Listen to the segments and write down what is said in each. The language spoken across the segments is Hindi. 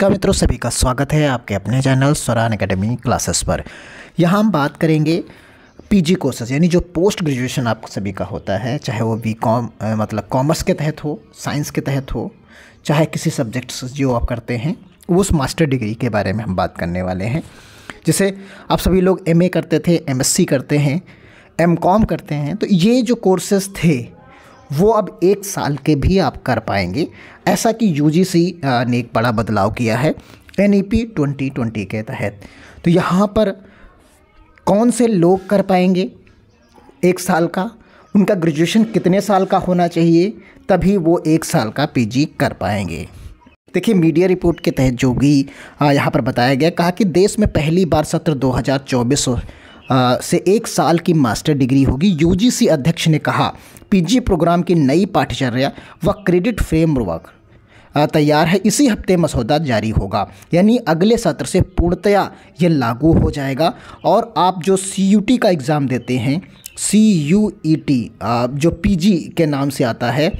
का मित्रों सभी का स्वागत है आपके अपने चैनल स्वरान एकेडमी क्लासेस पर यहाँ हम बात करेंगे पीजी कोर्सेज यानी जो पोस्ट ग्रेजुएशन आप सभी का होता है चाहे वो बी कॉम मतलब कॉमर्स के तहत हो साइंस के तहत हो चाहे किसी सब्जेक्ट जो आप करते हैं उस मास्टर डिग्री के बारे में हम बात करने वाले हैं जैसे आप सभी लोग एम करते थे एम करते हैं एम करते हैं तो ये जो कोर्सेज थे वो अब एक साल के भी आप कर पाएंगे ऐसा कि यूजीसी ने एक बड़ा बदलाव किया है N E P twenty twenty के तहत तो यहाँ पर कौन से लोग कर पाएंगे एक साल का उनका ग्रेजुएशन कितने साल का होना चाहिए तभी वो एक साल का पीजी कर पाएंगे देखिए मीडिया रिपोर्ट के तहत जो भी यहाँ पर बताया गया कहा कि देश में पहली बार सत्र 2024 से एक साल की मास्टर डिग्री होगी यूजीसी अध्यक्ष ने कहा पीजी प्रोग्राम की नई पाठ्यचर्या व क्रेडिट फ्रेमवर्क तैयार है इसी हफ्ते मसौदा जारी होगा यानी अगले सत्र से पूर्णतया ये लागू हो जाएगा और आप जो सी का एग्ज़ाम देते हैं सी यू ई टी जो पी जी के नाम से आता है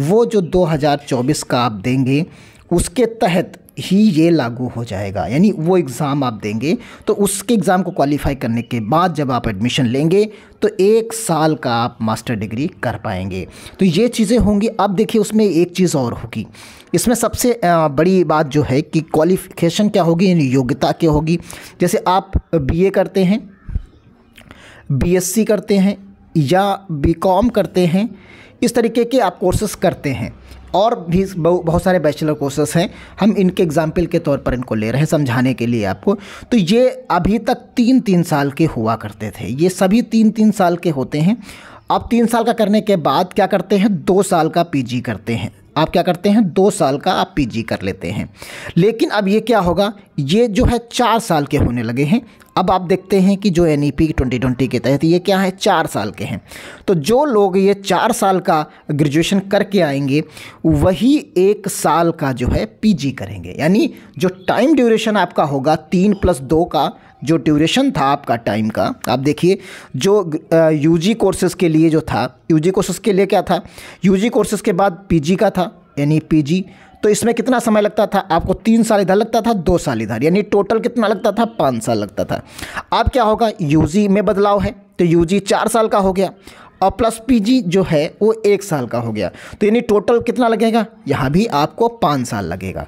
वो जो 2024 का आप देंगे उसके तहत ही ये लागू हो जाएगा यानी वो एग्ज़ाम आप देंगे तो उसके एग्ज़ाम को क्वालिफाई करने के बाद जब आप एडमिशन लेंगे तो एक साल का आप मास्टर डिग्री कर पाएंगे तो ये चीज़ें होंगी अब देखिए उसमें एक चीज़ और होगी इसमें सबसे बड़ी बात जो है कि क्वालिफिकेशन क्या होगी यानी योग्यता क्या होगी जैसे आप बी करते हैं बी करते हैं या बी करते हैं इस तरीके के आप कोर्सेस करते हैं और भी बहुत सारे बैचलर कोर्सेस हैं हम इनके एग्जाम्पल के तौर पर इनको ले रहे हैं समझाने के लिए आपको तो ये अभी तक तीन तीन साल के हुआ करते थे ये सभी तीन तीन साल के होते हैं आप तीन साल का करने के बाद क्या करते हैं दो साल का पीजी करते हैं आप क्या करते हैं दो साल का आप पीजी कर लेते हैं लेकिन अब ये क्या होगा ये जो है चार साल के होने लगे हैं अब आप देखते हैं कि जो N E P twenty twenty के तहत ये क्या है चार साल के हैं तो जो लोग ये चार साल का ग्रेजुएशन करके आएंगे वही एक साल का जो है पी जी करेंगे यानी जो टाइम ड्यूरेशन आपका होगा तीन प्लस दो का जो ड्यूरेशन था आपका टाइम का आप देखिए जो यूजी कोर्सेज़ के लिए जो था यूजी कोर्सेज़ के लिए क्या था यूजी कोर्सेज़ के बाद पीजी का था यानी पीजी तो इसमें कितना समय लगता था आपको तीन साल इधर लगता था दो साल इधर यानी टोटल कितना लगता था पाँच साल लगता था अब क्या होगा यू में बदलाव है तो यू चार साल का हो गया और प्लस पी जो है वो एक साल का हो गया तो यानी टोटल कितना लगेगा यहाँ भी आपको पाँच साल लगेगा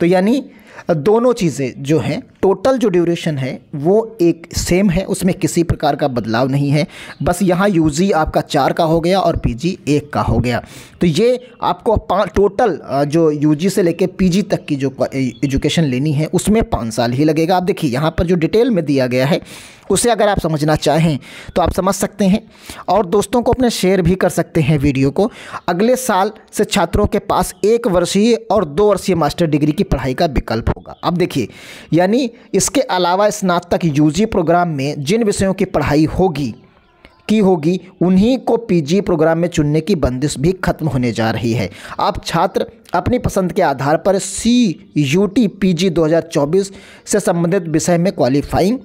तो यानी दोनों चीज़ें जो हैं टोटल जो ड्यूरेशन है वो एक सेम है उसमें किसी प्रकार का बदलाव नहीं है बस यहाँ यू आपका चार का हो गया और पी एक का हो गया तो ये आपको टोटल जो यू से लेके पी तक की जो एजुकेशन लेनी है उसमें पाँच साल ही लगेगा आप देखिए यहाँ पर जो डिटेल में दिया गया है उसे अगर आप समझना चाहें तो आप समझ सकते हैं और दोस्तों को अपने शेयर भी कर सकते हैं वीडियो को अगले साल से छात्रों के पास एक वर्षीय और दो वर्षीय मास्टर डिग्री की पढ़ाई का विकल्प विकल्प होगा अब देखिए यानी इसके अलावा स्नातक यूजी प्रोग्राम में जिन विषयों की पढ़ाई होगी की होगी उन्हीं को पीजी प्रोग्राम में चुनने की बंदिश भी खत्म होने जा रही है अब छात्र अपनी पसंद के आधार पर C U T P G चौबीस से संबंधित विषय में क्वालिफाइंग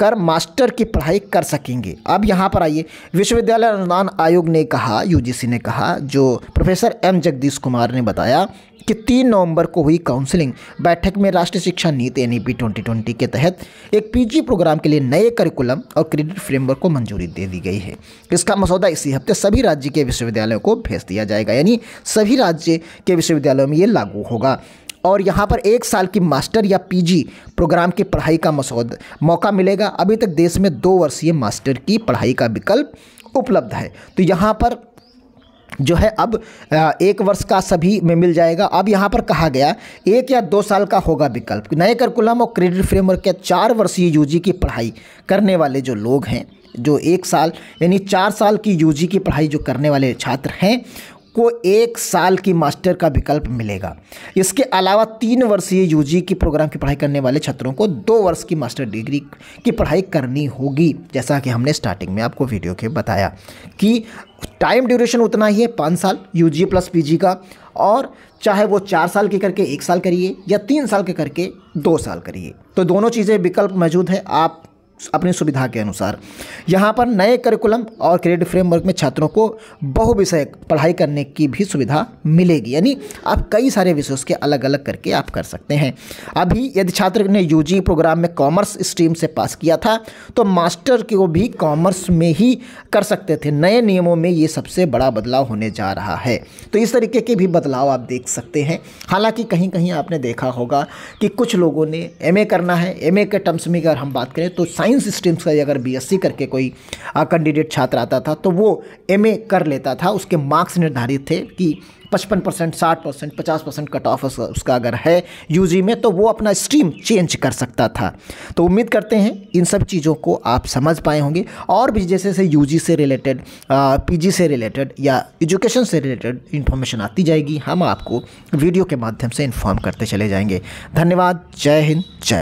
कर मास्टर की पढ़ाई कर सकेंगे अब यहाँ पर आइए विश्वविद्यालय अनुदान आयोग ने कहा यूजीसी ने कहा जो प्रोफेसर एम जगदीश कुमार ने बताया कि तीन नवंबर को हुई काउंसलिंग बैठक में राष्ट्रीय शिक्षा नीति एन ई ट्वेंटी के तहत एक पीजी प्रोग्राम के लिए नए करिकुलम और क्रेडिट फ्रेमवर्क को मंजूरी दे दी गई है इसका मसौदा इसी हफ्ते सभी राज्य के विश्वविद्यालयों को भेज दिया जाएगा यानी सभी राज्य के विश्वविद्यालयों में ये लागू होगा और यहाँ पर एक साल की मास्टर या पीजी प्रोग्राम की पढ़ाई का मसौद मौका मिलेगा अभी तक देश में दो वर्षीय मास्टर की पढ़ाई का विकल्प उपलब्ध है तो यहाँ पर जो है अब एक वर्ष का सभी में मिल जाएगा अब यहाँ पर कहा गया एक या दो साल का होगा विकल्प नए करकुलम और क्रेडिट फ्रेमवर्क के चार वर्षीय यूजी की पढ़ाई करने वाले जो लोग हैं जो एक साल यानी चार साल की यूजी की पढ़ाई जो करने वाले छात्र हैं को एक साल की मास्टर का विकल्प मिलेगा इसके अलावा तीन वर्षीय यूजी की प्रोग्राम की पढ़ाई करने वाले छात्रों को दो वर्ष की मास्टर डिग्री की पढ़ाई करनी होगी जैसा कि हमने स्टार्टिंग में आपको वीडियो के बताया कि टाइम ड्यूरेशन उतना ही है पाँच साल U G plus P G का और चाहे वो चार साल के करके एक साल करिए या तीन साल के करके दो साल करिए तो दोनों चीज़ें विकल्प मौजूद है आप अपनी सुविधा के अनुसार यहाँ पर नए करिकुलम और क्रेडिट फ्रेमवर्क में छात्रों को विषय पढ़ाई करने की भी सुविधा मिलेगी यानी आप कई सारे विषयों के अलग अलग करके आप कर सकते हैं अभी यदि छात्र ने यू प्रोग्राम में कॉमर्स स्ट्रीम से पास किया था तो मास्टर को भी कॉमर्स में ही कर सकते थे नए नियमों में ये सबसे बड़ा बदलाव होने जा रहा है तो इस तरीके के भी बदलाव आप देख सकते हैं हालांकि कहीं कहीं आपने देखा होगा कि कुछ लोगों ने एम करना है एम के टर्म्स में अगर हम बात करें तो साइंस साइंस स्ट्रीम से अगर बीएससी करके कोई कैंडिडेट छात्र आता था तो वो एमए कर लेता था उसके मार्क्स निर्धारित थे कि पचपन परसेंट साठ परसेंट पचास परसेंट कट ऑफ उसका अगर है यूजी में तो वो अपना स्ट्रीम चेंज कर सकता था तो उम्मीद करते हैं इन सब चीज़ों को आप समझ पाए होंगे और भी जैसे जैसे यूजी से रिलेटेड पीजी से रिलेटेड या एजुकेशन से रिलेटेड इन्फॉर्मेशन आती जाएगी हम आपको वीडियो के माध्यम से इन्फॉर्म करते चले जाएंगे धन्यवाद जय हिंद जय